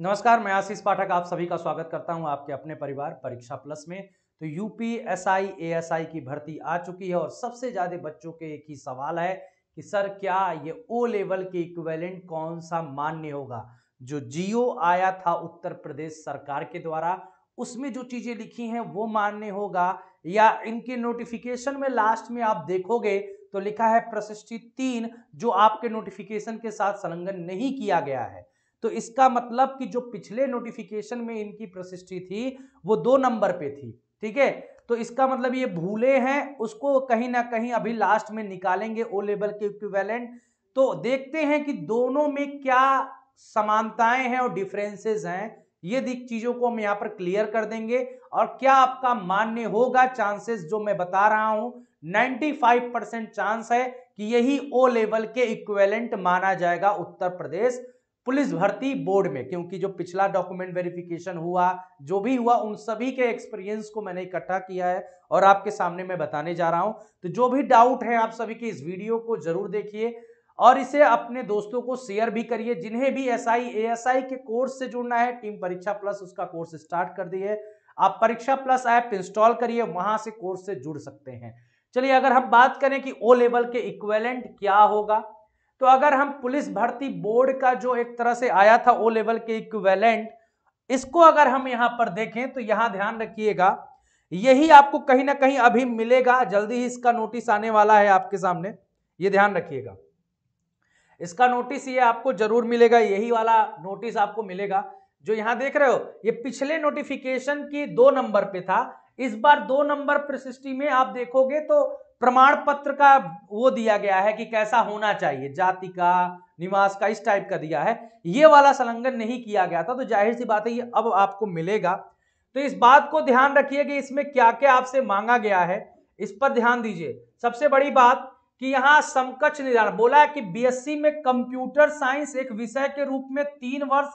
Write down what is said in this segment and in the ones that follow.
नमस्कार मैं आशीष पाठक आप सभी का स्वागत करता हूं आपके अपने परिवार परीक्षा प्लस में तो UPSI ASI I A S I की भर्ती आ चुकी है और सबसे ज़्यादा बच्चों के एक ही सवाल है कि सर क्या ये ओ लेवल के इक्वेलेंट कौन सा मान्य होगा जो जियो आया था उत्तर प्रदेश सरकार के द्वारा उसमें जो चीज़ें लिखी हैं वो मान्य होगा या इनके नोटिफिकेशन में लास्ट में आप देखोगे तो लिखा है प्रशिष्टि तीन जो आपके नोटिफिकेशन के साथ संलग्न नहीं किया गया है तो इसका मतलब कि जो पिछले नोटिफिकेशन में इनकी प्रशिष्टि थी वो दो नंबर पे थी ठीक है तो इसका मतलब ये भूले हैं उसको कहीं ना कहीं अभी लास्ट में निकालेंगे ओ लेवल के इक्विवेलेंट तो देखते हैं कि दोनों में क्या समानताएं हैं और डिफरेंसेस हैं ये चीजों को हम यहाँ पर क्लियर कर देंगे और क्या आपका मान्य होगा चांसेस जो मैं बता रहा हूं 95 परसेंट चांस है कि यही ओ लेवल के इक्वेलेंट माना जाएगा उत्तर प्रदेश पुलिस भर्ती बोर्ड में क्योंकि जो पिछला डॉक्यूमेंट वेरिफिकेशन हुआ जो भी हुआ उन सभी के एक्सपीरियंस को मैंने इकट्ठा किया है और आपके सामने मैं बताने जा रहा हूं तो जो भी डाउट है आप सभी के इस वीडियो को जरूर देखिए और इसे अपने दोस्तों को शेयर भी करिए जिन्हें भी एस आई के कोर्स से जुड़ना है टीम परीक्षा प्लस उसका कोर्स स्टार्ट कर दिए आप परीक्षा प्लस ऐप इंस्टॉल करिए वहां से कोर्स से जुड़ सकते हैं चलिए अगर हम बात करें कि ओ लेवल के इक्वेलेंट क्या होगा तो अगर हम पुलिस भर्ती बोर्ड का जो एक तरह से आया था ओ लेवल के इक्वेलेंट इसको अगर हम यहां पर देखें तो यहां ध्यान रखिएगा यही आपको कहीं ना कहीं अभी मिलेगा जल्दी ही इसका नोटिस आने वाला है आपके सामने ये ध्यान रखिएगा इसका नोटिस ये आपको जरूर मिलेगा यही वाला नोटिस आपको मिलेगा जो यहां देख रहे हो ये पिछले नोटिफिकेशन के दो नंबर पे था इस बार दो नंबर प्रशिष्टि में आप देखोगे तो प्रमाण पत्र का वो दिया गया है कि कैसा होना चाहिए जाति का निवास का इस टाइप का दिया है ये वाला संलग्न नहीं किया गया था तो जाहिर सी बात है ये अब आपको मिलेगा तो इस बात को ध्यान रखिए कि इसमें क्या क्या आपसे मांगा गया है इस पर ध्यान दीजिए सबसे बड़ी बात कि यहां समकक्ष निर्धारण बोला है कि बीएससी में कंप्यूटर साइंस एक विषय के रूप में तीन वर्ष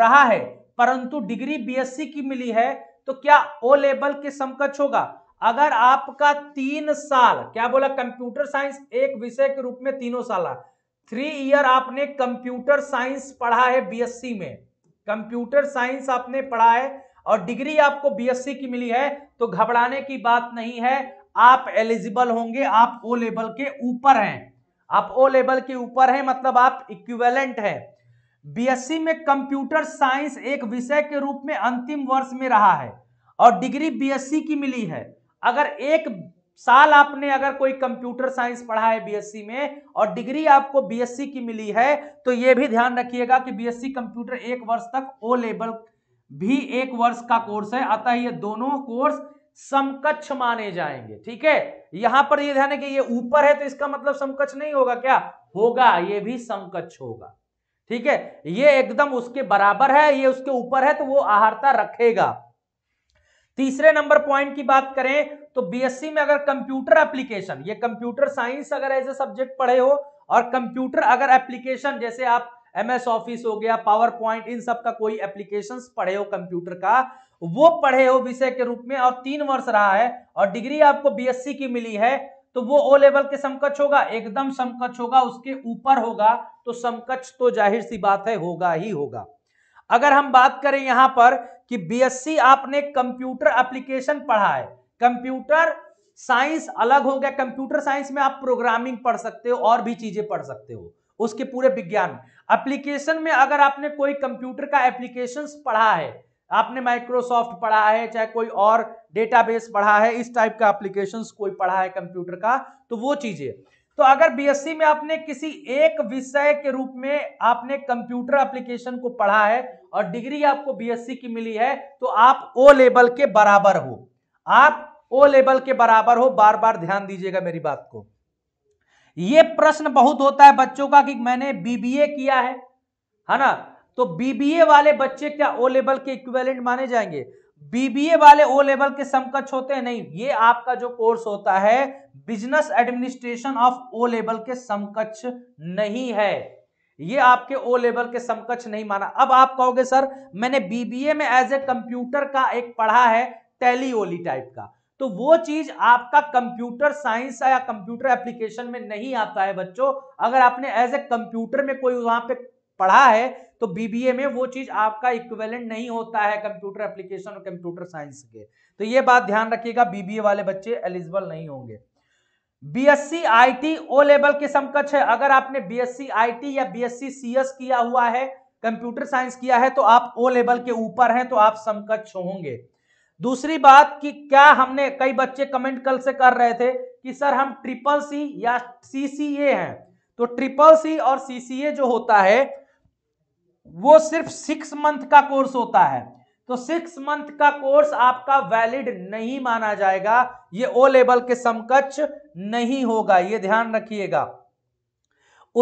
रहा है परंतु डिग्री बीएससी की मिली है तो क्या ओ लेवल के समकक्ष होगा अगर आपका तीन साल क्या बोला कंप्यूटर साइंस एक विषय के रूप में तीनों साल थ्री ईयर आपने कंप्यूटर साइंस पढ़ा है बीएससी में कंप्यूटर साइंस आपने पढ़ा है और डिग्री आपको बीएससी की मिली है तो घबराने की बात नहीं है आप एलिजिबल होंगे आप ओ लेवल के ऊपर हैं आप ओ लेवल के ऊपर हैं मतलब आप इक्विवेलेंट हैं बीएससी में कंप्यूटर साइंस एक विषय के रूप में अंतिम वर्ष में रहा है और डिग्री बीएससी की मिली है अगर एक साल आपने अगर कोई कंप्यूटर साइंस पढ़ा है बीएससी में और डिग्री आपको बीएससी की मिली है तो यह भी ध्यान रखिएगा कि बीएससी कंप्यूटर एक वर्ष तक ओ लेवल भी एक वर्ष का कोर्स है अतः ये दोनों कोर्स समकक्ष माने जाएंगे ठीक है यहां पर ये ध्यान है कि ये ऊपर है तो इसका मतलब समकक्ष नहीं होगा क्या होगा ये भी समकक्ष होगा ठीक है ये एकदम उसके बराबर है ये उसके ऊपर है तो वो आहारता रखेगा तीसरे नंबर पॉइंट की बात करें तो बीएससी में अगर कंप्यूटर एप्लीकेशन ये कंप्यूटर साइंस अगर एज ए सब्जेक्ट पढ़े हो और कंप्यूटर अगर एप्लीकेशन जैसे आप एमएस ऑफिस हो गया पावर पॉइंट इन सब का कोई एप्लीकेशन पढ़े हो कंप्यूटर का वो पढ़े हो विषय के रूप में और तीन वर्ष रहा है और डिग्री आपको बीएससी की मिली है तो वो ओ लेवल के समकक्ष होगा एकदम समकक्ष होगा उसके ऊपर होगा तो समकक्ष तो जाहिर सी बात है होगा ही होगा अगर हम बात करें यहां पर कि बीएससी आपने कंप्यूटर एप्लीकेशन पढ़ा है कंप्यूटर साइंस अलग हो गया कंप्यूटर साइंस में आप प्रोग्रामिंग पढ़ सकते हो और भी चीजें पढ़ सकते हो उसके पूरे विज्ञान एप्लीकेशन में अगर आपने कोई कंप्यूटर का एप्लीकेशन पढ़ा है आपने माइक्रोसॉफ्ट पढ़ा है चाहे कोई और डेटाबेस पढ़ा है इस टाइप का एप्लीकेशन कोई पढ़ा है कंप्यूटर का तो वो चीजें तो अगर बीएससी में आपने किसी एक विषय के रूप में आपने कंप्यूटर एप्लीकेशन को पढ़ा है और डिग्री आपको बीएससी की मिली है तो आप ओ लेवल के बराबर हो आप ओ लेवल के बराबर हो बार बार ध्यान दीजिएगा मेरी बात को यह प्रश्न बहुत होता है बच्चों का कि मैंने बीबीए किया है है ना तो बीबीए वाले बच्चे क्या ओ लेवल के इक्वेलेंट माने जाएंगे बीबीए वाले ओ लेवल के समकक्ष होते हैं नहीं ये आपका जो कोर्स होता है business administration of O level के समकक्ष नहीं है ये आपके ओ लेवल के समकक्ष नहीं माना अब आप कहोगे सर मैंने बीबीए में एज ए कंप्यूटर का एक पढ़ा है टैली ओली टाइप का तो वो चीज आपका कंप्यूटर साइंस या कंप्यूटर एप्लीकेशन में नहीं आता है बच्चों अगर आपने एज ए कंप्यूटर में कोई वहां पे पढ़ा है तो बीबीए में वो चीज आपका इक्विवेलेंट नहीं होता है कंप्यूटर एप्लीकेशन और कंप्यूटर साइंस के तो ये बात ध्यान रखिएगा बीबीए वाले बच्चे एलिजिबल नहीं होंगे बीएससी आईटी ओ लेवल के समकक्ष है अगर आपने बीएससी आईटी या बीएससी सीएस किया हुआ है कंप्यूटर साइंस किया है तो आप ओ लेवल के ऊपर हैं तो आप समकक्ष होंगे दूसरी बात कि क्या हमने कई बच्चे कमेंट कल से कर रहे थे कि सर हम ट्रिपल सी या सीसीए हैं तो ट्रिपल सी और सीसीए जो होता है वो सिर्फ सिक्स मंथ का कोर्स होता है तो सिक्स मंथ का कोर्स आपका वैलिड नहीं माना जाएगा ये ओ लेवल के समकक्ष नहीं होगा ये ध्यान रखिएगा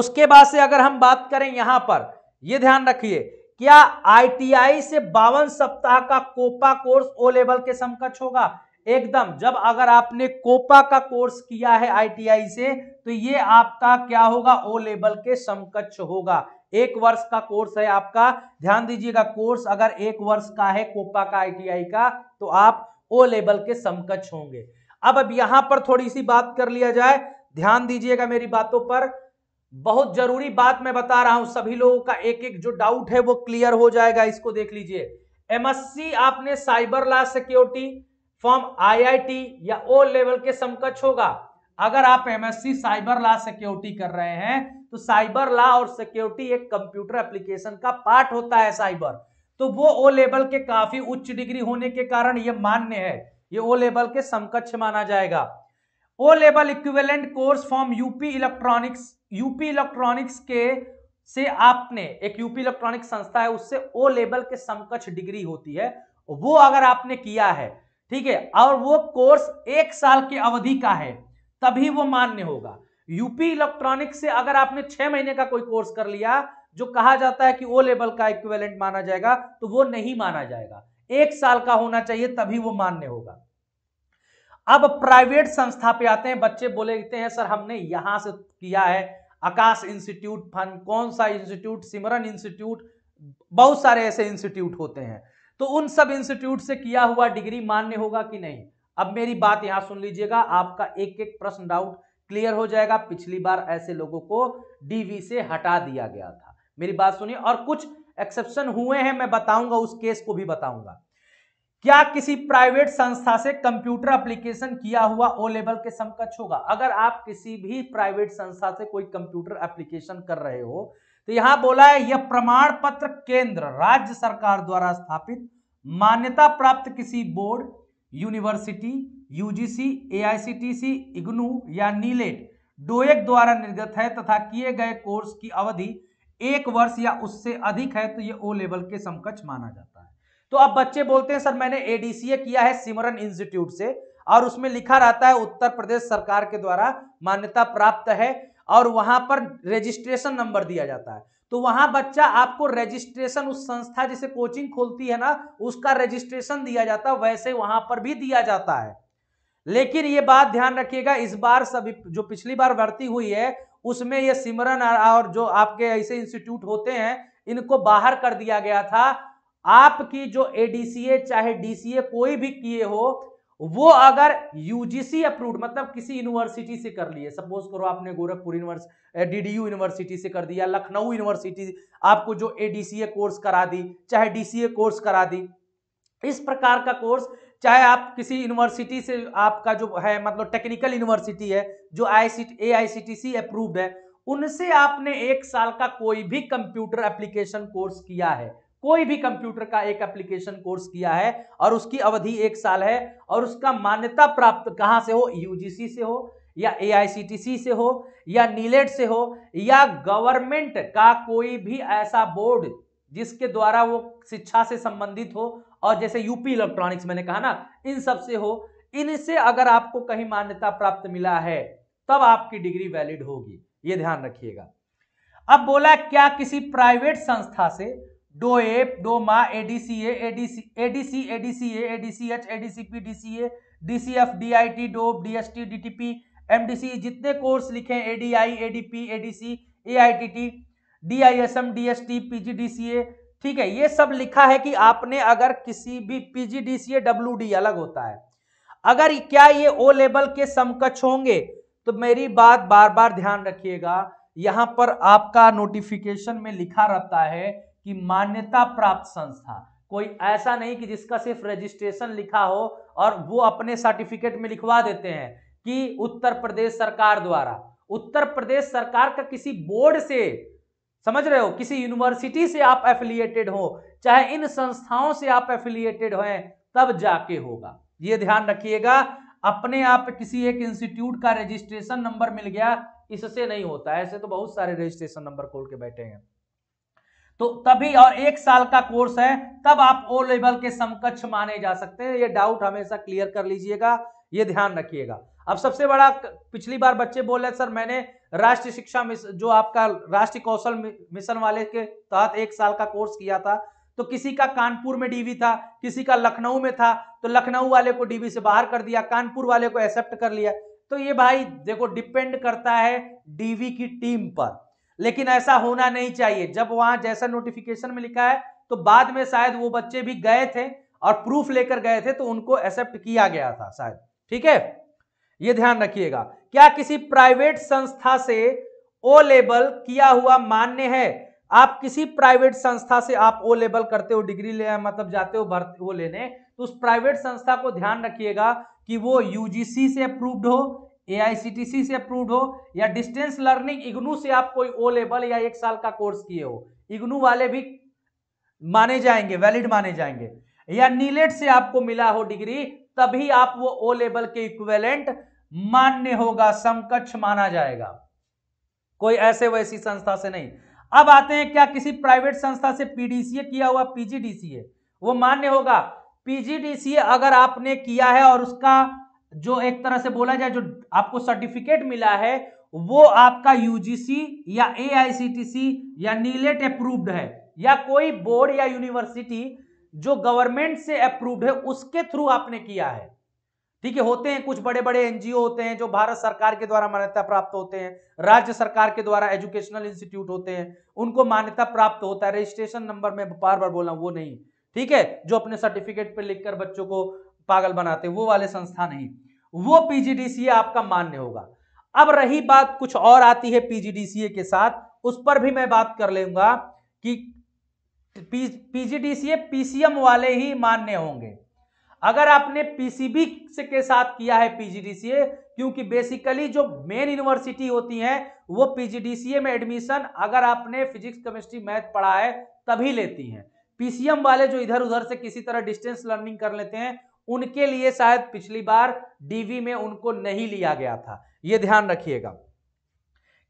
उसके बाद से अगर हम बात करें यहां पर ये ध्यान रखिए क्या आईटीआई से बावन सप्ताह का कोपा कोर्स ओ लेवल के समकक्ष होगा एकदम जब अगर आपने कोपा का कोर्स किया है आईटीआई से तो ये आपका क्या होगा ओ लेवल के समकक्ष होगा एक वर्ष का कोर्स है आपका ध्यान दीजिएगा कोर्स अगर एक वर्ष का है कोपा का आईटीआई का तो आप ओ लेवल के समकक्ष होंगे अब अब यहां पर थोड़ी सी बात कर लिया जाए ध्यान दीजिएगा मेरी बातों पर बहुत जरूरी बात मैं बता रहा हूं सभी लोगों का एक एक जो डाउट है वो क्लियर हो जाएगा इसको देख लीजिए एमएससी आपने cyber law security from IIT या ओ लेवल के समकक्ष होगा अगर आप एमएससी साइबर लॉ सिक्योरिटी कर रहे हैं तो साइबर लॉ और सिक्योरिटी एक कंप्यूटर एप्लीकेशन का पार्ट होता है साइबर तो वो ओ लेवल के काफी उच्च डिग्री होने के कारण ये मान्य है ये ओ लेवल के समकक्ष माना जाएगा O level equivalent course from UP electronics UP electronics के से आपने एक यूपी इलेक्ट्रॉनिक संस्था है उससे ओ लेवल के समकक्ष डिग्री होती है वो अगर आपने किया है ठीक है और वो कोर्स एक साल की अवधि का है तभी वो मान्य होगा यूपी इलेक्ट्रॉनिक्स से अगर आपने छह महीने का कोई कोर्स कर लिया जो कहा जाता है कि ओ लेवल का इक्विवेलेंट माना जाएगा तो वो नहीं माना जाएगा एक साल का होना चाहिए तभी वो मान्य होगा अब प्राइवेट संस्था पे आते हैं बच्चे बोलेते हैं सर हमने यहां से किया है आकाश इंस्टीट्यूट फन कौन सा इंस्टीट्यूट सिमरन इंस्टीट्यूट बहुत सारे ऐसे इंस्टीट्यूट होते हैं तो उन सब इंस्टीट्यूट से किया हुआ डिग्री मान्य होगा कि नहीं अब मेरी बात यहां सुन लीजिएगा आपका एक एक प्रश्न डाउट क्लियर हो जाएगा पिछली बार ऐसे लोगों को डीवी से हटा दिया गया था मेरी बात सुनिए और कुछ एक्सेप्शन हुए हैं मैं बताऊंगा उस केस को भी बताऊंगा क्या किसी प्राइवेट संस्था से कंप्यूटर एप्लीकेशन किया हुआ ओ लेवल के समकक्ष होगा अगर आप किसी भी प्राइवेट संस्था से कोई कंप्यूटर एप्लीकेशन कर रहे हो तो यहां बोला है यह प्रमाण पत्र केंद्र राज्य सरकार द्वारा स्थापित मान्यता प्राप्त किसी board university UGC AICTE IGNOU या नीलेट e डोएक द्वारा निर्गत है तथा किए गए कोर्स की अवधि एक वर्ष या उससे अधिक है तो ये ओ लेवल के समकक्ष माना जाता है तो अब बच्चे बोलते हैं सर मैंने एडीसीए किया है सिमरन इंस्टीट्यूट से और उसमें लिखा रहता है उत्तर प्रदेश सरकार के द्वारा मान्यता प्राप्त है और वहां पर रजिस्ट्रेशन नंबर दिया जाता है तो वहां बच्चा आपको रजिस्ट्रेशन उस संस्था जैसे कोचिंग खोलती है ना उसका रजिस्ट्रेशन दिया जाता है वैसे वहां पर भी दिया जाता है लेकिन ये बात ध्यान रखिएगा इस बार सभी जो पिछली बार भर्ती हुई है उसमें ये सिमरन और जो आपके ऐसे इंस्टीट्यूट होते हैं इनको बाहर कर दिया गया था आपकी जो एडीसीए चाहे डीसीए कोई भी किए हो वो अगर यूजीसी अप्रूव्ड मतलब किसी यूनिवर्सिटी से कर लिए सपोज करो आपने गोरखपुर डी डीडीयू यूनिवर्सिटी से कर दिया लखनऊ यूनिवर्सिटी आपको जो एडीसीए कोर्स करा दी चाहे डीसीए कोर्स करा दी इस प्रकार का कोर्स चाहे आप किसी यूनिवर्सिटी से आपका जो है मतलब टेक्निकल यूनिवर्सिटी है जो आई सी ए आई सी टी सी अप्रूव्ड है उनसे आपने एक साल का कोई भी कंप्यूटर एप्लीकेशन कोर्स किया है कोई भी कंप्यूटर का एक एप्लीकेशन कोर्स किया है और उसकी अवधि एक साल है और उसका मान्यता प्राप्त कहाँ से हो यूजीसी से हो या ए से हो या नीलेट e से हो या गवर्नमेंट का कोई भी ऐसा बोर्ड जिसके द्वारा वो शिक्षा से संबंधित हो और जैसे यूपी इलेक्ट्रॉनिक्स मैंने कहा ना इन सब से हो इनसे अगर आपको कहीं मान्यता प्राप्त मिला है तब आपकी डिग्री वैलिड होगी ये ध्यान रखिएगा अब बोला क्या किसी प्राइवेट संस्था से डो डोए डोमा ADCA ADC ADC ADCA ADCH ADCP DCA DCF DIT डोप डीएसटी डीटीपी एमडीसी जितने कोर्स लिखे ADI ADP ADC AITT DISM DST PGDCA ठीक है ये सब लिखा है कि आपने अगर किसी भी पीजीडीसीए डी अलग होता है अगर क्या ये ओ लेवल के समकक्ष होंगे तो मेरी बात बार बार ध्यान रखिएगा यहां पर आपका नोटिफिकेशन में लिखा रहता है कि मान्यता प्राप्त संस्था कोई ऐसा नहीं कि जिसका सिर्फ रजिस्ट्रेशन लिखा हो और वो अपने सर्टिफिकेट में लिखवा देते हैं कि उत्तर प्रदेश सरकार द्वारा उत्तर प्रदेश सरकार का किसी बोर्ड से समझ रहे हो किसी यूनिवर्सिटी से आप एफिलिएटेड हो चाहे इन संस्थाओं से आप एफिलिएटेड हो तब जाके होगा ये ध्यान रखिएगा अपने आप किसी एक इंस्टीट्यूट का रजिस्ट्रेशन नंबर मिल गया इससे नहीं होता ऐसे तो बहुत सारे रजिस्ट्रेशन नंबर खोल के बैठे हैं तो तभी और एक साल का कोर्स है तब आप ओ लेवल के समकक्ष माने जा सकते हैं ये डाउट हमेशा क्लियर कर लीजिएगा ये ध्यान रखिएगा अब सबसे बड़ा पिछली बार बच्चे बोल रहे सर मैंने राष्ट्रीय शिक्षा जो आपका राष्ट्रीय कौशल मिशन वाले के तहत एक साल का कोर्स किया था तो किसी का कानपुर में डीवी था किसी का लखनऊ में था तो लखनऊ वाले को डीवी से बाहर कर दिया कानपुर वाले को एक्सेप्ट कर लिया तो ये भाई देखो डिपेंड करता है डीवी की टीम पर लेकिन ऐसा होना नहीं चाहिए जब वहां जैसा नोटिफिकेशन में लिखा है तो बाद में शायद वो बच्चे भी गए थे और प्रूफ लेकर गए थे तो उनको एक्सेप्ट किया गया था शायद ठीक है ये ध्यान रखिएगा क्या किसी प्राइवेट संस्था से ओ लेबल किया हुआ मान्य है आप किसी प्राइवेट संस्था से आप ओ लेबल करते हो डिग्री ले मतलब जाते हो भर्ती वो लेने तो उस प्राइवेट संस्था को ध्यान रखिएगा कि वो यूजीसी से अप्रूव्ड हो ए से अप्रूव्ड हो या डिस्टेंस लर्निंग इग्नू से आप कोई ओ लेवल या एक साल का कोर्स किए हो इग्नू वाले भी माने जाएंगे वैलिड माने जाएंगे या नीलेट e से आपको मिला हो डिग्री तभी आप वो ओ लेवल के इक्वेलेंट मान्य होगा समकक्ष माना जाएगा कोई ऐसे वैसी संस्था से नहीं अब आते हैं क्या किसी प्राइवेट संस्था से पीडीसीए किया हुआ पीजीडीसीए वो मान्य होगा पीजीडीसीए अगर आपने किया है और उसका जो एक तरह से बोला जाए जो आपको सर्टिफिकेट मिला है वो आपका यूजीसी या एआईसीटीसी या नीलेट अप्रूव्ड है या कोई बोर्ड या यूनिवर्सिटी जो गवर्नमेंट से अप्रूव्ड है उसके थ्रू आपने किया है ठीक है होते हैं कुछ बड़े बड़े एनजीओ होते हैं जो भारत सरकार के द्वारा मान्यता प्राप्त होते हैं राज्य सरकार के द्वारा एजुकेशनल इंस्टीट्यूट होते हैं उनको मान्यता प्राप्त होता है रजिस्ट्रेशन नंबर में बार बार बोला वो नहीं ठीक है जो अपने सर्टिफिकेट पर लिखकर बच्चों को पागल बनाते हैं वो वाले संस्था नहीं वो पीजीडीसीए आपका मान्य होगा अब रही बात कुछ और आती है पीजीडीसीए के साथ उस पर भी मैं बात कर लूंगा कि पीजीडीसीए पीसीएम वाले ही मान्य होंगे अगर आपने पीसीबी के साथ किया है पीजीडीसीए क्योंकि बेसिकली जो मेन यूनिवर्सिटी होती है वो पीजीडीसीए में एडमिशन अगर आपने फिजिक्स केमिस्ट्री मैथ पढ़ा है तभी लेती हैं पीसीएम वाले जो इधर उधर से किसी तरह डिस्टेंस लर्निंग कर लेते हैं उनके लिए शायद पिछली बार डीवी में उनको नहीं लिया गया था ये ध्यान रखिएगा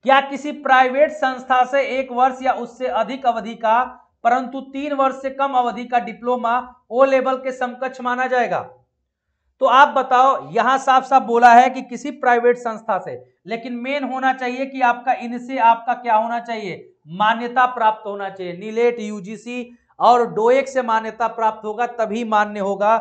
क्या किसी प्राइवेट संस्था से एक वर्ष या उससे अधिक अवधि का परंतु तीन वर्ष से कम अवधि का डिप्लोमा ओ लेवल के समकक्ष माना जाएगा तो आप बताओ यहां साफ साफ बोला है कि किसी प्राइवेट संस्था से लेकिन मेन होना चाहिए कि आपका इनसे आपका क्या होना चाहिए मान्यता प्राप्त होना चाहिए नीलेट यूजीसी और डोएक से मान्यता प्राप्त होगा तभी मान्य होगा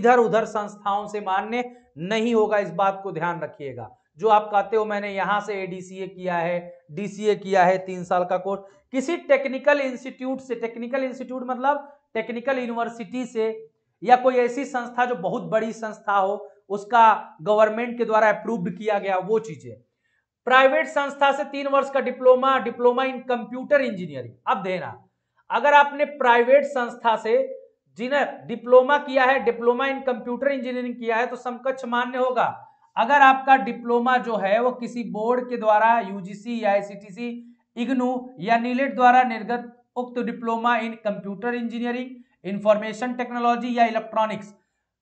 इधर उधर संस्थाओं से मान्य नहीं होगा इस बात को ध्यान रखिएगा जो आप कहते हो मैंने यहां से एडीसीए किया है डीसीए किया है तीन साल का कोर्स किसी टेक्निकल इंस्टीट्यूट से टेक्निकल इंस्टीट्यूट मतलब टेक्निकल यूनिवर्सिटी से या कोई ऐसी संस्था जो बहुत बड़ी संस्था हो उसका गवर्नमेंट के द्वारा अप्रूव्ड किया गया वो चीजें प्राइवेट संस्था से तीन वर्ष का diploma diploma in computer engineering अब देना अगर आपने प्राइवेट संस्था से जिन्हें डिप्लोमा किया है डिप्लोमा इन कंप्यूटर इंजीनियरिंग किया है तो समकक्ष मान्य होगा अगर आपका डिप्लोमा जो है वो किसी बोर्ड के द्वारा यूजीसी या आईसीटीसी इग्नू या नीलेट e द्वारा निर्गत उक्त diploma in computer engineering information technology या इलेक्ट्रॉनिक्स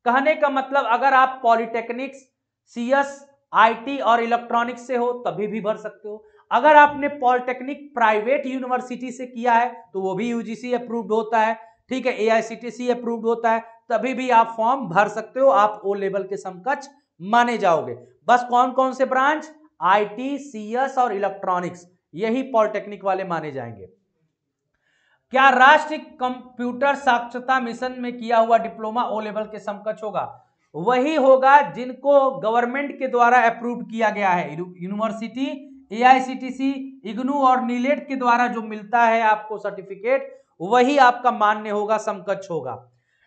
कहने का मतलब अगर आप पॉलिटेक्निक्स सीएस आईटी और इलेक्ट्रॉनिक्स से हो तभी भी भर सकते हो अगर आपने पॉलिटेक्निक प्राइवेट यूनिवर्सिटी से किया है तो वो भी यूजीसी अप्रूव्ड होता है ठीक है एआईसीटीसी अप्रूव्ड होता है तभी भी आप फॉर्म भर सकते हो आप ओ लेवल के समकक्ष माने जाओगे बस कौन कौन से ब्रांच आईटी सीएस और इलेक्ट्रॉनिक्स यही पॉलिटेक्निक वाले माने जाएंगे क्या राष्ट्रीय कंप्यूटर साक्षरता मिशन में किया हुआ डिप्लोमा ओ लेवल के समकक्ष होगा वही होगा जिनको गवर्नमेंट के द्वारा अप्रूव किया गया है यूनिवर्सिटी ए इग्नू और नीलेट के द्वारा जो मिलता है आपको सर्टिफिकेट वही आपका मान्य होगा समकक्ष होगा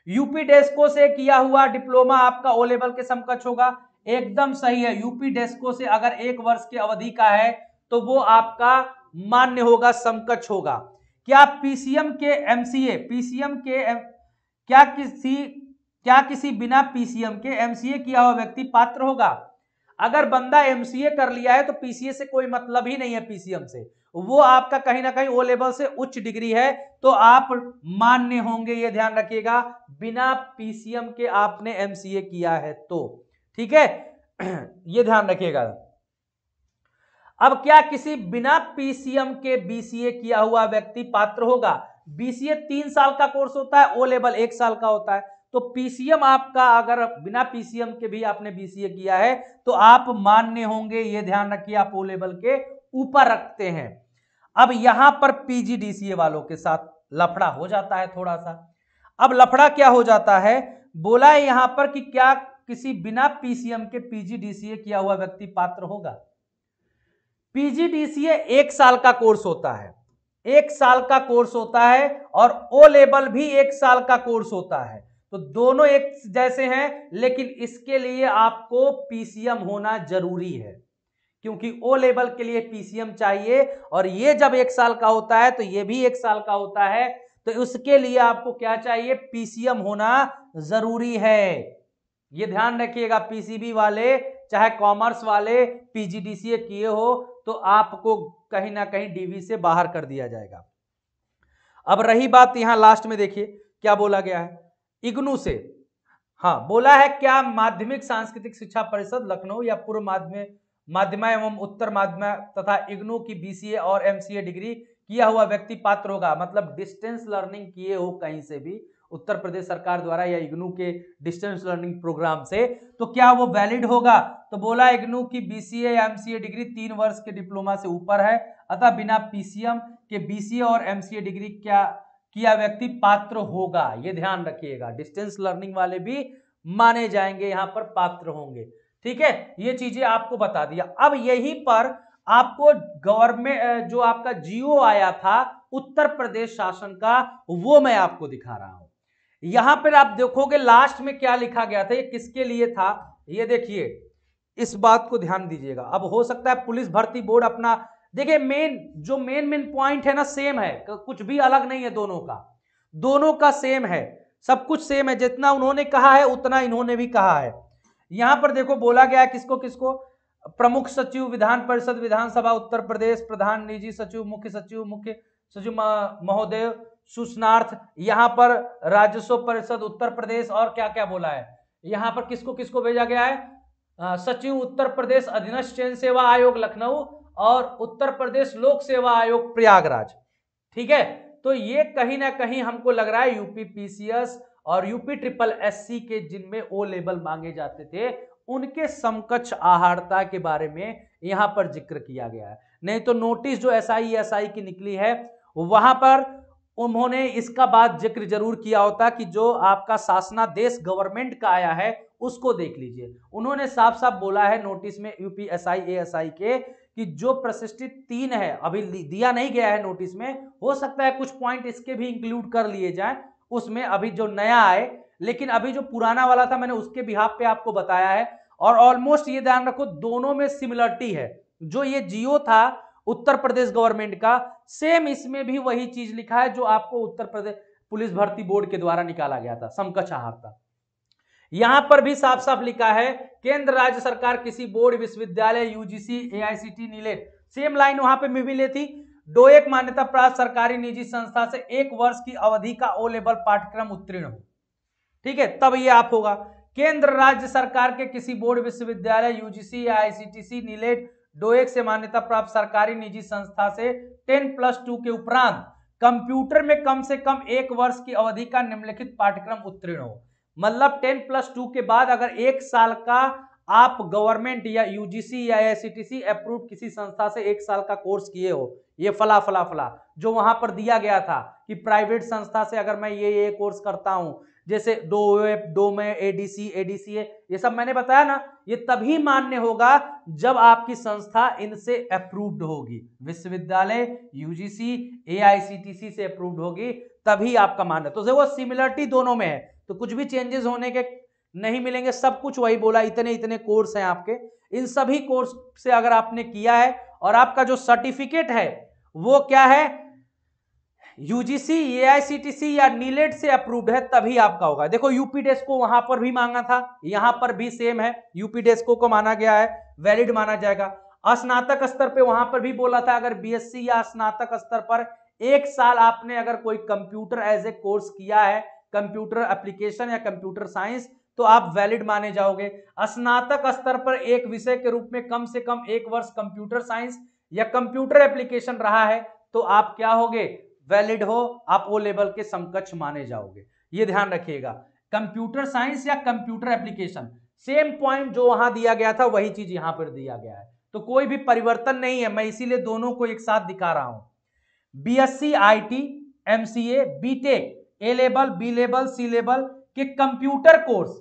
यूपी डेस्को से किया हुआ डिप्लोमा आपका ओ लेवल के समकक्ष होगा एकदम सही है यूपी डेस्को से अगर एक वर्ष की अवधि का है तो वो आपका मान्य होगा समकक्ष होगा क्या पीसीएम के एमसीए पीसीएम के एम, क्या किसी क्या किसी बिना पीसीएम के एमसीए किया हुआ व्यक्ति पात्र होगा अगर बंदा एमसीए कर लिया है तो पीसीए से कोई मतलब ही नहीं है पीसीएम से वो आपका कहीं ना कहीं ओ लेवल से उच्च डिग्री है तो आप मान्य होंगे ये ध्यान रखिएगा बिना पीसीएम के आपने एमसीए किया है तो ठीक है ये ध्यान रखिएगा अब क्या किसी बिना पीसीएम के बीसीए किया हुआ व्यक्ति पात्र होगा बीसीए तीन साल का कोर्स होता है ओ लेवल एक साल का होता है तो पीसीएम आपका अगर बिना पीसीएम के भी आपने बीसीए किया है तो आप मान्य होंगे ये ध्यान रखिए आप ओ लेवल के ऊपर रखते हैं अब यहां पर पीजीडीसीए वालों के साथ लफड़ा हो जाता है थोड़ा सा अब लफड़ा क्या हो जाता है बोला है यहां पर कि क्या किसी बिना पीसीएम के पीजीडीसीए किया हुआ व्यक्ति पात्र होगा पीजीडीसीए एक साल का कोर्स होता है एक साल का कोर्स होता है और ओ लेवल भी एक साल का कोर्स होता है तो दोनों एक जैसे हैं लेकिन इसके लिए आपको पीसीएम होना जरूरी है क्योंकि ओ लेवल के लिए पीसीएम चाहिए और ये जब एक साल का होता है तो ये भी एक साल का होता है तो उसके लिए आपको क्या चाहिए पीसीएम होना जरूरी है ये ध्यान रखिएगा पीसीबी वाले चाहे कॉमर्स वाले पीजीडीसीए किए हो तो आपको कहीं ना कहीं डीवी से बाहर कर दिया जाएगा अब रही बात यहां लास्ट में देखिए क्या बोला गया है इग्नू से हाँ बोला है क्या माध्यमिक सांस्कृतिक शिक्षा परिषद लखनऊ या पूर्व माध्यमिक माध्यमा एवं उत्तर माध्यमा तथा इग्नू की बीसीए और एमसीए डिग्री किया हुआ व्यक्ति पात्र होगा मतलब डिस्टेंस लर्निंग किए हो कहीं से भी उत्तर प्रदेश सरकार द्वारा या इग्नू के डिस्टेंस लर्निंग प्रोग्राम से तो क्या वो वैलिड होगा तो बोला इग्नू की बीसीए या एमसीए डिग्री तीन वर्ष के डिप्लोमा से ऊपर है अतः बिना पीसीएम के बीसीए और एमसीए डिग्री क्या कि यह व्यक्ति पात्र होगा ये ध्यान रखिएगा डिस्टेंस लर्निंग वाले भी माने जाएंगे यहां पर पात्र होंगे ठीक है ये चीजें आपको बता दिया अब यही पर आपको गवर्नमेंट जो आपका जीओ आया था उत्तर प्रदेश शासन का वो मैं आपको दिखा रहा हूं यहां पर आप देखोगे लास्ट में क्या लिखा गया था ये किसके लिए था ये देखिए इस बात को ध्यान दीजिएगा अब हो सकता है पुलिस भर्ती बोर्ड अपना देखिए मेन जो मेन मेन पॉइंट है ना सेम है कुछ भी अलग नहीं है दोनों का दोनों का सेम है सब कुछ सेम है जितना उन्होंने कहा है उतना इन्होंने भी कहा है यहां पर देखो बोला गया किसको किसको प्रमुख सचिव विधान परिषद विधानसभा उत्तर प्रदेश प्रधान निजी सचिव मुख्य सचिव मुख्य सचिव महोदय सूचनार्थ यहां पर राजस्व परिषद उत्तर प्रदेश और क्या क्या बोला है यहां पर किसको किसको भेजा गया है सचिव उत्तर प्रदेश अधीनस्थ चयन सेवा आयोग लखनऊ और उत्तर प्रदेश लोक सेवा आयोग प्रयागराज ठीक है तो ये कहीं ना कहीं हमको लग रहा है यूपी पीसीएस और यूपी ट्रिपल एससी के जिनमें ओ लेबल मांगे जाते थे उनके समकक्ष आहारता के बारे में यहां पर जिक्र किया गया है नहीं तो नोटिस जो एस आई एस आई की निकली है वहां पर उन्होंने इसका बात जिक्र जरूर किया होता कि जो आपका शासनादेश गवर्नमेंट का आया है उसको देख लीजिए उन्होंने साफ साफ बोला है नोटिस में UP S A S I के कि जो प्रशिष्टित तीन है अभी दिया नहीं गया है नोटिस में हो सकता है कुछ पॉइंट इसके भी इंक्लूड कर लिए जाए उसमें अभी जो नया आए लेकिन अभी जो पुराना वाला था मैंने उसके बिहाब पे आपको बताया है और ऑलमोस्ट ये ध्यान रखो दोनों में सिमिलरिटी है जो ये जियो था उत्तर प्रदेश गवर्नमेंट का सेम इसमें भी वही चीज लिखा है जो आपको उत्तर प्रदेश पुलिस भर्ती बोर्ड के द्वारा निकाला गया था समकक्ष आहार था यहां पर भी साफ साफ लिखा है केंद्र राज्य सरकार किसी बोर्ड विश्वविद्यालय UGC AICTE NIELIT same line वहां पर मिले थी डो एक मान्यता प्राप्त सरकारी निजी संस्था से एक वर्ष की अवधि का ओ लेवल पाठ्यक्रम उत्तीर्ण हो ठीक है तब ये आप होगा केंद्र राज्य सरकार के किसी बोर्ड विश्वविद्यालय यूजीसी या आईसीटीसी नीलेट डोएक से मान्यता प्राप्त सरकारी निजी संस्था से 10 प्लस टू के उपरांत कंप्यूटर में कम से कम एक वर्ष की अवधि का निम्नलिखित पाठ्यक्रम उत्तीर्ण हो मतलब टेन प्लस टू के बाद अगर एक साल का आप गवर्नमेंट या यूजीसी या एसीटीसी अप्रूव किसी संस्था से एक साल का कोर्स किए हो ये फला फला फला जो वहां पर दिया गया था कि प्राइवेट संस्था से अगर मैं ये ये कोर्स करता हूं जैसे दो एफ दो में एडीसी एडीसी ये सब मैंने बताया ना ये तभी मान्य होगा जब आपकी संस्था इनसे अप्रूव्ड होगी विश्वविद्यालय यूजीसी एआईसीटीसी से अप्रूव्ड होगी तभी आपका मान्य तो वो सिमिलरिटी दोनों में है तो कुछ भी चेंजेस होने के नहीं मिलेंगे सब कुछ वही बोला इतने इतने कोर्स हैं आपके इन सभी कोर्स से अगर आपने किया है और आपका जो सर्टिफिकेट है वो क्या है यूजीसी ए या नीलेट e से अप्रूव्ड है तभी आपका होगा देखो यूपी डेस्को वहां पर भी मांगा था यहां पर भी सेम है यूपी डेस्को को माना गया है वैलिड माना जाएगा स्नातक स्तर पे वहां पर भी बोला था अगर बीएससी या स्नातक स्तर पर एक साल आपने अगर कोई कंप्यूटर एज ए कोर्स किया है कंप्यूटर एप्लीकेशन या कंप्यूटर साइंस तो आप वैलिड माने जाओगे स्नातक स्तर पर एक विषय के रूप में कम से कम एक वर्ष कंप्यूटर साइंस या कंप्यूटर एप्लीकेशन रहा है तो आप क्या होगे वैलिड हो आप वो लेवल के समकक्ष माने जाओगे ये ध्यान रखिएगा कंप्यूटर साइंस या कंप्यूटर एप्लीकेशन सेम पॉइंट जो वहां दिया गया था वही चीज यहां पर दिया गया है तो कोई भी परिवर्तन नहीं है मैं इसीलिए दोनों को एक साथ दिखा रहा हूं B S C I T M C A BTech A level B level C level के कंप्यूटर कोर्स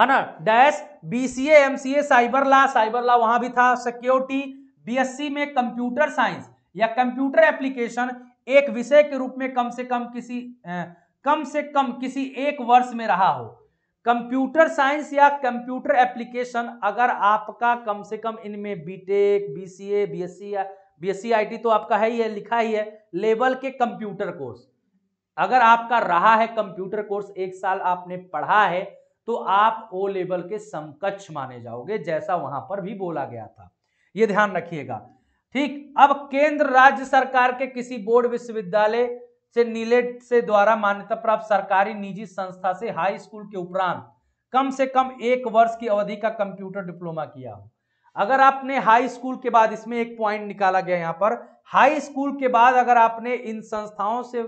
है ना dash BCA MCA cyber law cyber law वहां भी था सिक्योरिटी बीएससी में कंप्यूटर साइंस या कंप्यूटर एप्लीकेशन एक विषय के रूप में कम से कम किसी कम से कम किसी एक वर्ष में रहा हो कंप्यूटर साइंस या कंप्यूटर एप्लीकेशन अगर आपका कम से कम इनमें बीटेक बीसीए बीएससी या बीएससी आईटी तो आपका है ही है लिखा ही है लेवल के कंप्यूटर कोर्स अगर आपका रहा है कंप्यूटर कोर्स एक साल आपने पढ़ा है तो आप ओ लेवल के समकक्ष माने जाओगे जैसा वहां पर भी बोला गया था ये ध्यान रखिएगा ठीक अब केंद्र राज्य सरकार के किसी बोर्ड विश्वविद्यालय से नीलेट से द्वारा मान्यता प्राप्त सरकारी निजी संस्था से हाई स्कूल के उपरांत कम से कम एक वर्ष की अवधि का कंप्यूटर डिप्लोमा किया हो अगर आपने हाई स्कूल के बाद इसमें एक पॉइंट निकाला गया यहां पर हाई स्कूल के बाद अगर आपने इन संस्थाओं से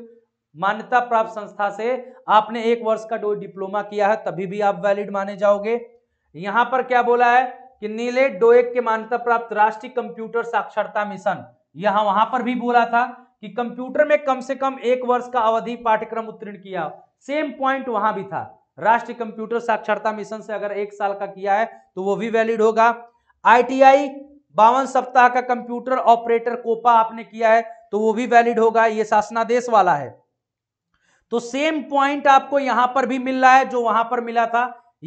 मान्यता प्राप्त संस्था से आपने एक वर्ष का डिप्लोमा किया है तभी भी आप वैलिड माने जाओगे यहां पर क्या बोला है कि नीले डोएक के मान्यता प्राप्त राष्ट्रीय कंप्यूटर साक्षरता मिशन यहां वहां पर भी बोला था कि कंप्यूटर में कम से कम एक वर्ष का अवधि पाठ्यक्रम उत्तीर्ण किया सेम पॉइंट वहां भी था राष्ट्रीय कंप्यूटर साक्षरता मिशन से अगर एक साल का किया है तो वो भी वैलिड होगा आईटीआई बावन सप्ताह का कंप्यूटर ऑपरेटर कोपा आपने किया है तो वो भी वैलिड होगा ये शासनादेश वाला है तो सेम पॉइंट आपको यहां पर भी मिल रहा है जो वहां पर मिला था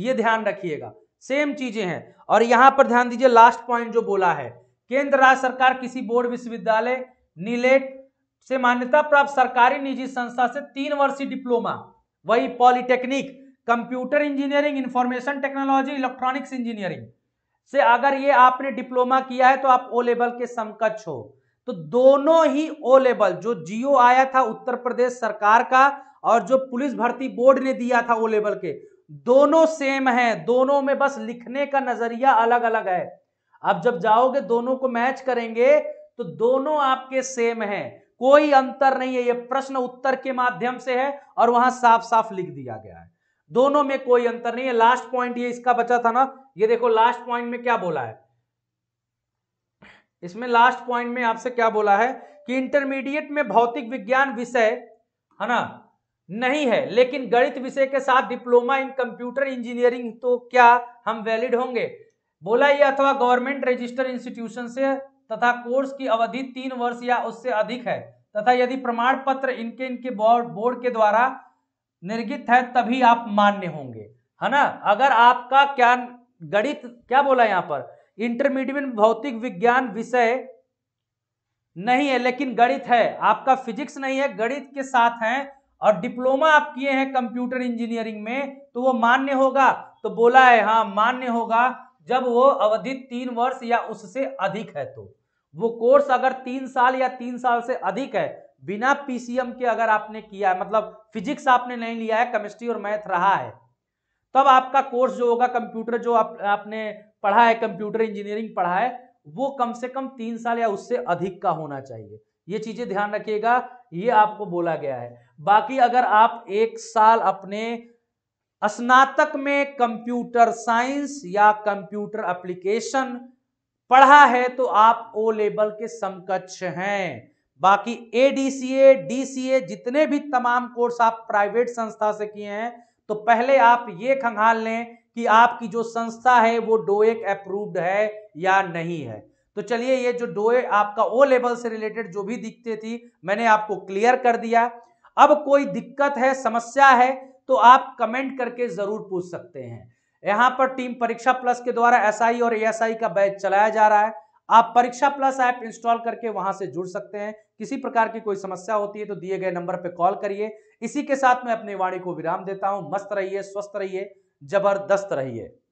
ये ध्यान रखिएगा सेम चीजें हैं और यहां पर ध्यान दीजिए लास्ट पॉइंट जो बोला है केंद्र राज्य सरकार किसी बोर्ड विश्वविद्यालय नीलेट से मान्यता प्राप्त सरकारी निजी संस्था से तीन वर्षीय डिप्लोमा वही polytechnic computer engineering information technology electronics engineering से अगर ये आपने डिप्लोमा किया है तो आप ओ लेवल के समकक्ष हो तो दोनों ही ओ लेवल जो जियो आया था उत्तर प्रदेश सरकार का और जो पुलिस भर्ती बोर्ड ने दिया था ओ लेवल के दोनों सेम है दोनों में बस लिखने का नजरिया अलग अलग है आप जब जाओगे दोनों को मैच करेंगे तो दोनों आपके सेम है कोई अंतर नहीं है ये प्रश्न उत्तर के माध्यम से है और वहां साफ साफ लिख दिया गया है दोनों में कोई अंतर नहीं है लास्ट पॉइंट ये इसका बचा था ना ये देखो लास्ट पॉइंट में क्या बोला है इसमें लास्ट पॉइंट में आपसे क्या बोला है कि इंटरमीडिएट में भौतिक विज्ञान विषय है ना नहीं है लेकिन गणित विषय के साथ डिप्लोमा इन कंप्यूटर इंजीनियरिंग तो क्या हम वैलिड होंगे बोला ये अथवा गवर्नमेंट रजिस्टर इंस्टीट्यूशन से तथा कोर्स की अवधि तीन वर्ष या उससे अधिक है तथा यदि प्रमाण पत्र इनके इनके बोर्ड बोर्ड के द्वारा निर्गित है तभी आप मान्य होंगे है ना अगर आपका क्या गणित क्या बोला यहाँ पर इंटरमीडिएट भौतिक विज्ञान विषय नहीं है लेकिन गणित है आपका फिजिक्स नहीं है गणित के साथ है और डिप्लोमा आप किए हैं कंप्यूटर इंजीनियरिंग में तो वो मान्य होगा तो बोला है हाँ मान्य होगा जब वो अवधि तीन वर्ष या उससे अधिक है तो वो कोर्स अगर तीन साल या तीन साल से अधिक है बिना पीसीएम के अगर आपने किया है मतलब फिजिक्स आपने नहीं लिया है केमिस्ट्री और मैथ रहा है तब आपका कोर्स जो होगा कंप्यूटर जो आप, आपने पढ़ा है कंप्यूटर इंजीनियरिंग पढ़ा है वो कम से कम तीन साल या उससे अधिक का होना चाहिए ये चीजें ध्यान रखिएगा ये आपको बोला गया है बाकी अगर आप एक साल अपने स्नातक में कंप्यूटर साइंस या कंप्यूटर एप्लीकेशन पढ़ा है तो आप ओ लेवल के समकक्ष हैं बाकी A D C A D C ए जितने भी तमाम कोर्स आप प्राइवेट संस्था से किए हैं तो पहले आप ये खंगाल लें कि आपकी जो संस्था है वो डोएक अप्रूव्ड है या नहीं है तो चलिए ये जो डोए आपका ओ लेवल से रिलेटेड जो भी दिखते थी मैंने आपको क्लियर कर दिया अब कोई दिक्कत है समस्या है तो आप कमेंट करके जरूर पूछ सकते हैं यहां पर टीम परीक्षा प्लस के द्वारा एसआई और एएसआई का बैच चलाया जा रहा है आप परीक्षा प्लस ऐप इंस्टॉल करके वहां से जुड़ सकते हैं किसी प्रकार की कोई समस्या होती है तो दिए गए नंबर पर कॉल करिए इसी के साथ मैं अपनी वाणी को विराम देता हूं मस्त रहिए स्वस्थ रहिए जबरदस्त रहिए